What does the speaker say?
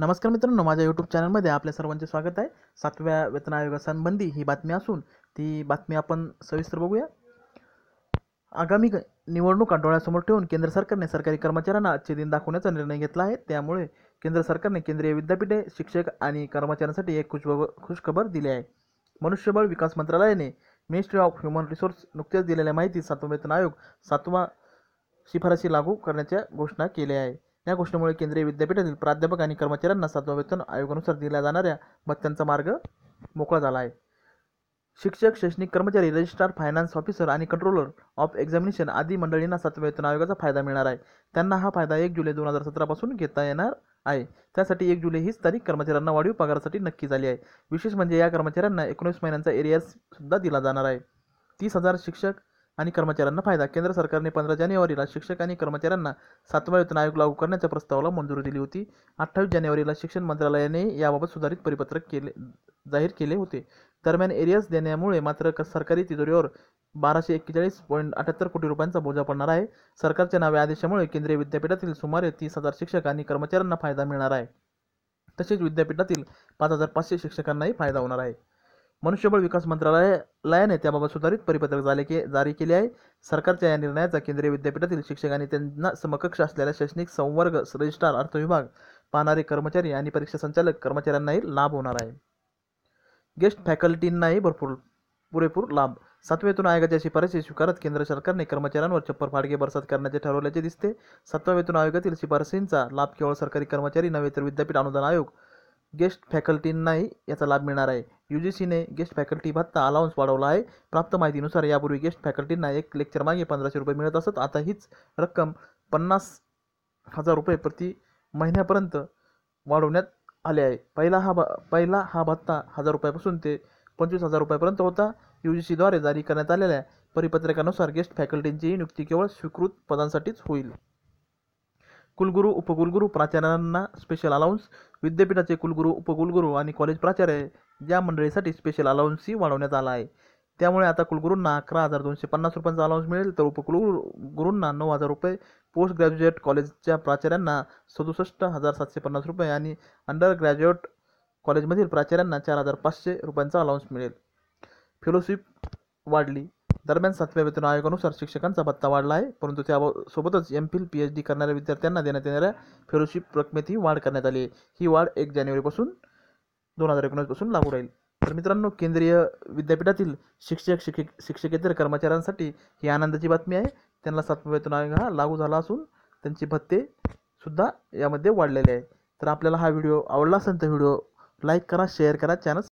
नमस्कार मित्रांनो माझ्या यूट्यूब चॅनलमध्ये आपल्या सर्वांचे स्वागत आहे सातव्या वेतन आयोगासंबंधी ही बातमी असून ती बातमी आपण सविस्तर बघूया आगामी निवडणुका डोळ्यासमोर ठेवून केंद्र सरकारने सरकारी कर्मचाऱ्यांना आजचे दिन दाखवण्याचा निर्णय घेतला आहे त्यामुळे केंद्र सरकारने केंद्रीय विद्यापीठे शिक्षक आणि कर्मचाऱ्यांसाठी एक खुशब खुशखबर दिली आहे मनुष्यबळ विकास मंत्रालयाने मिनिस्ट्री ऑफ ह्युमन रिसोर्स नुकत्याच दिलेल्या माहिती सातवा वेतन आयोग सातवा शिफारशी लागू करण्याच्या घोषणा केल्या आहे या गोष्टीमुळे केंद्रीय विद्यापीठातील प्राध्यापक आणि कर्मचाऱ्यांना सातवा वेतन आयोगानुसार दिल्या जाणाऱ्या भत्त्यांचा मार्ग मोकळा झाला आहे शिक्षक शैक्षणिक कर्मचारी रजिस्ट्रार फायनान्स ऑफिसर आणि कंट्रोलर ऑफ एक्झामिनेशन आदी मंडळींना सातव्या वेतन आयोगाचा फायदा मिळणार आहे त्यांना हा फायदा एक जुलै दोन हजार सतरापासून घेता येणार आहे त्यासाठी एक जुलै हीच तारीख कर्मचाऱ्यांना वाढीव पगारासाठी नक्की झाली आहे विशेष म्हणजे या कर्मचाऱ्यांना एकोणीस महिन्यांचा एरियासुद्धा दिला जाणार आहे तीस हजार शिक्षक आणि कर्मचाऱ्यांना फायदा केंद्र सरकारने पंधरा जानेवारीला शिक्षक आणि कर्मचाऱ्यांना सातवा वेतन आयोग लागू करण्याच्या प्रस्तावाला मंजुरी दिली होती अठ्ठावीस जानेवारीला शिक्षण मंत्रालयाने याबाबत सुधारित परिपत्रक केले जाहीर केले होते दरम्यान एरियाज देण्यामुळे मात्र सरकारी तिजोरीवर बाराशे एक्केचाळीस पॉईंट अठ्याहत्तर कोटी रुपयांचा बोजा पडणार आहे सरकारच्या नव्या आदेशामुळे केंद्रीय विद्यापीठातील सुमारे तीस हजार शिक्षक आणि कर्मचाऱ्यांना फायदा मिळणार आहे तसेच विद्यापीठातील पाच हजार पाचशे शिक्षकांनाही फायदा होणार आहे मनुष्यबळ विकास मंत्रालयाने त्याबाबत सुधारित परिपत्रक झाले के जारी केले आहे सरकारच्या या निर्णयाचा केंद्रीय विद्यापीठातील शिक्षक आणि त्यांना समकक्ष असलेल्या शैक्षणिक संवर्ग रजिस्ट्रार अर्थ विभाग पाहणारे कर्मचारी आणि परीक्षा संचालक कर्मचाऱ्यांनाही लाभ होणार आहे गेस्ट फॅकल्टींनाही भरपूर पुरेपूर लाभ सातवेतून आयोगाच्या शिफारशी स्वीकारत केंद्र सरकारने कर्मचाऱ्यांवर चप्पर फाडके बरसात करण्याचे ठरवल्याचे दिसते सातव्या वेतन आयोगातील शिफारशींचा लाभ केवळ सरकारी कर्मचारी नव्हे तर विद्यापीठ अनुदान आयोग गेस्ट फॅकल्टींनाही याचा लाभ मिळणार आहे यू जी सीने गेस्ट फॅकल्टी भत्ता अलाउन्स वाढवला आहे प्राप्त माहितीनुसार यापूर्वी गेस्ट फॅकल्टींना एक लेक्चर मागे पंधराशे रुपये मिळत असत आता हीच रक्कम पन्नास हजार रुपये प्रति महिन्यापर्यंत वाढवण्यात आले आहे पहिला हा पहिला हा भत्ता हजार रुपयापासून ते पंचवीस हजार रुपयापर्यंत होता यू जी सीद्वारे जारी करण्यात आलेल्या परिपत्रकानुसार गेस्ट फॅकल्टींची नियुक्ती केवळ स्वीकृत पदांसाठीच होईल कुलगुरू उपकुलगुरू प्राचार्यांना स्पेशल अलाउन्स विद्यापीठाचे कुलगुरू उपकुलगुरू आणि कॉलेज प्राचार्य या मंडळीसाठी स्पेशल अलाउन्सही वाढवण्यात आला आहे त्यामुळे आता कुलगुरूंना अकरा हजार दोनशे पन्नास रुपयांचा अलाउन्स मिळेल तर उपकुलगुरूंना नऊ हजार रुपये पोस्ट ग्रॅज्युएट कॉलेजच्या प्राचार्यांना सदुसष्ट हजार सातशे पन्नास रुपये आणि अंडर ग्रॅज्युएट कॉलेजमधील प्राचार्यांना चार हजार पाचशे रुपयांचा अलाउन्स मिळेल फेलोशिप वाढली दरम्यान सातव्या वेतन आयोगानुसार शिक्षकांचा भत्ता वाढला आहे परंतु त्यासोबतच M Phil P H D करणाऱ्या विद्यार्थ्यांना देण्यात येणाऱ्या फेलोशिप रकमेतही वाढ करण्यात आली ही वाढ एक जानेवारीपासून दोन हजार एकोणीसपासून लागू राहील तर मित्रांनो केंद्रीय विद्यापीठातील शिक्षक शिक्षक शिक्षकेतर कर्मचाऱ्यांसाठी ही आनंदाची बातमी आहे त्यांना सातव्या वेतन आयोग हा लागू झाला असून त्यांचे भत्ते सुद्धा यामध्ये वाढलेले आहे तर आपल्याला हा व्हिडिओ आवडला असेल तर व्हिडिओ लाईक करा शेअर करा चॅनल